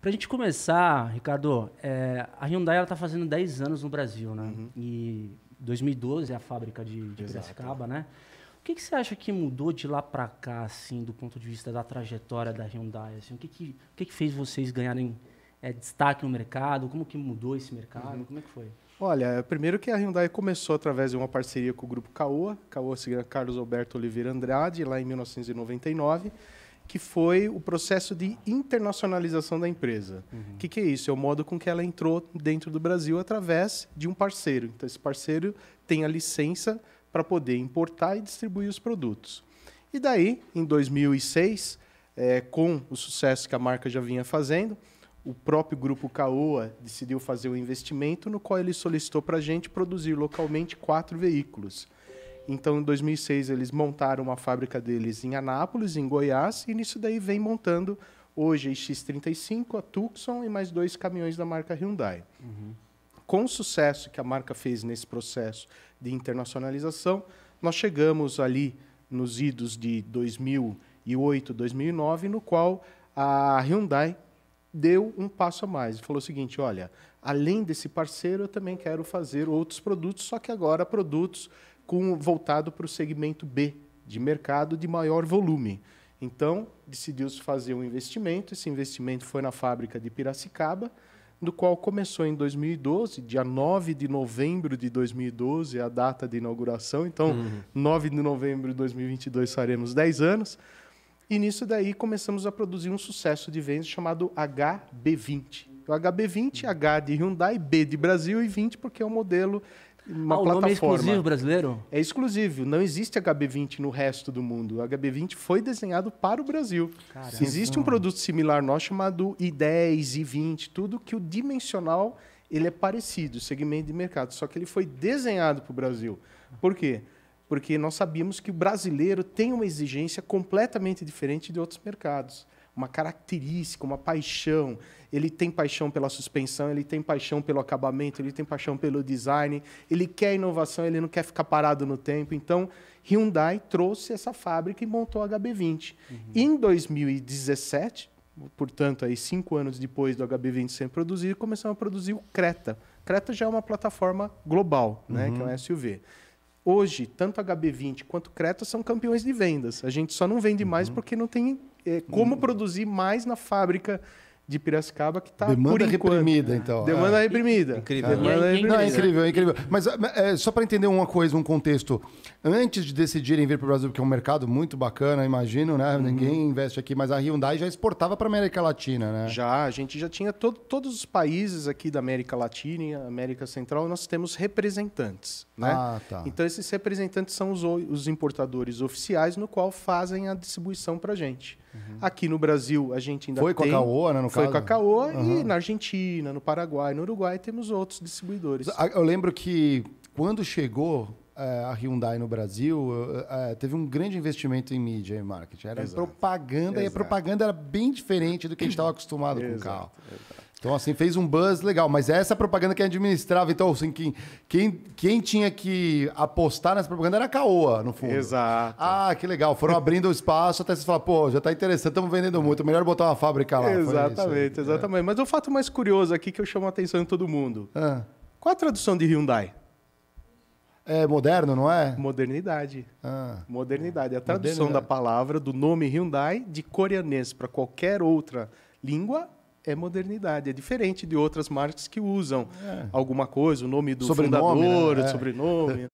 Para a gente começar, Ricardo, é, a Hyundai está fazendo 10 anos no Brasil, né? Uhum. E 2012 é a fábrica de, de Piracicaba, né? O que, que, você acha que mudou de lá para cá, assim, do ponto de vista da trajetória da Hyundai? Assim, o que, que, o que, que fez vocês ganharem é, destaque no mercado? Como que mudou esse mercado? Uhum. Como é que foi? Olha, é, primeiro que a Hyundai começou através de uma parceria com o grupo Caoa, Caoa Carlos Alberto Oliveira Andrade, lá em 1999 que foi o processo de internacionalização da empresa. O uhum. que, que é isso? É o modo com que ela entrou dentro do Brasil através de um parceiro. Então, esse parceiro tem a licença para poder importar e distribuir os produtos. E daí, em 2006, é, com o sucesso que a marca já vinha fazendo, o próprio grupo Caoa decidiu fazer um investimento no qual ele solicitou para a gente produzir localmente quatro veículos. Então, em 2006, eles montaram uma fábrica deles em Anápolis, em Goiás, e nisso daí vem montando hoje a X35, a Tucson e mais dois caminhões da marca Hyundai. Uhum. Com o sucesso que a marca fez nesse processo de internacionalização, nós chegamos ali nos idos de 2008, 2009, no qual a Hyundai deu um passo a mais e falou o seguinte: olha, além desse parceiro, eu também quero fazer outros produtos, só que agora produtos com voltado para o segmento B de mercado de maior volume. Então, decidiu-se fazer um investimento. Esse investimento foi na fábrica de Piracicaba, do qual começou em 2012, dia 9 de novembro de 2012 a data de inauguração. Então, uhum. 9 de novembro de 2022 faremos 10 anos. E nisso daí começamos a produzir um sucesso de vendas chamado HB20. O HB20, é H de Hyundai, B de Brasil e 20 porque é um modelo uma ah, o plataforma. Nome é exclusivo brasileiro? É exclusivo. Não existe HB20 no resto do mundo. O HB20 foi desenhado para o Brasil. Caramba. Existe um produto similar nosso chamado I10, I20, tudo que o dimensional ele é parecido, segmento de mercado, só que ele foi desenhado para o Brasil. Por quê? porque nós sabíamos que o brasileiro tem uma exigência completamente diferente de outros mercados. Uma característica, uma paixão. Ele tem paixão pela suspensão, ele tem paixão pelo acabamento, ele tem paixão pelo design, ele quer inovação, ele não quer ficar parado no tempo. Então, Hyundai trouxe essa fábrica e montou a HB20. Uhum. Em 2017, portanto, aí cinco anos depois do HB20 ser produzido, começamos a produzir o Creta. Creta já é uma plataforma global, né, uhum. que é um uhum. SUV. Hoje, tanto HB20 quanto Creta são campeões de vendas. A gente só não vende mais uhum. porque não tem é, como uhum. produzir mais na fábrica de Piracicaba que está demanda reprimida então demanda ah. reprimida incrível demanda é. Reprimida. Não, é incrível é incrível ah, mas é, só para entender uma coisa um contexto antes de decidirem vir para o Brasil porque é um mercado muito bacana imagino né uhum. ninguém investe aqui mas a Hyundai já exportava para América Latina né já a gente já tinha todos os países aqui da América Latina América Central nós temos representantes né ah, tá. então esses representantes são os, os importadores oficiais no qual fazem a distribuição para gente Uhum. Aqui no Brasil, a gente ainda foi tem... Né, foi com a Caoa, né, no foi caso? com a Caoa uhum. e na Argentina, no Paraguai, no Uruguai, temos outros distribuidores. Eu lembro que quando chegou é, a Hyundai no Brasil, é, teve um grande investimento em mídia e marketing. Era exato. propaganda, exato. e a propaganda era bem diferente do que a gente estava acostumado exato, com o carro. Exato. Então, assim, fez um buzz legal, mas é essa propaganda que administrava. Então, assim, quem, quem, quem tinha que apostar nessa propaganda era a Caoa, no fundo. Exato. Ah, que legal. Foram abrindo o espaço até você falar, pô, já está interessante, estamos vendendo muito, melhor botar uma fábrica lá. Exatamente, exatamente. É. Mas o fato mais curioso aqui é que eu chamo a atenção de todo mundo: ah. qual a tradução de Hyundai? É moderno, não é? Modernidade. Ah. Modernidade. A tradução da palavra, do nome Hyundai, de coreanês para qualquer outra língua é modernidade, é diferente de outras marcas que usam é. alguma coisa, o nome do sobrenome, né? fundador, é. né? o sobrenome.